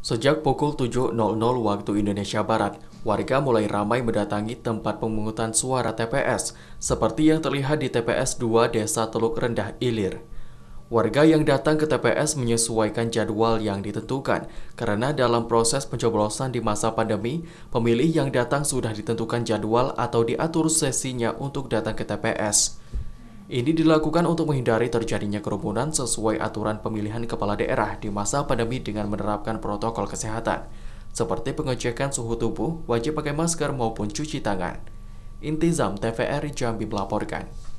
Sejak pukul 7.00 waktu Indonesia Barat, warga mulai ramai mendatangi tempat pemungutan suara TPS, seperti yang terlihat di TPS 2 Desa Teluk Rendah Ilir. Warga yang datang ke TPS menyesuaikan jadwal yang ditentukan, karena dalam proses pencoblosan di masa pandemi, pemilih yang datang sudah ditentukan jadwal atau diatur sesinya untuk datang ke TPS. Ini dilakukan untuk menghindari terjadinya kerumunan sesuai aturan pemilihan kepala daerah di masa pandemi dengan menerapkan protokol kesehatan, seperti pengecekan suhu tubuh, wajib pakai masker maupun cuci tangan. Intizam TVRI Jambi melaporkan.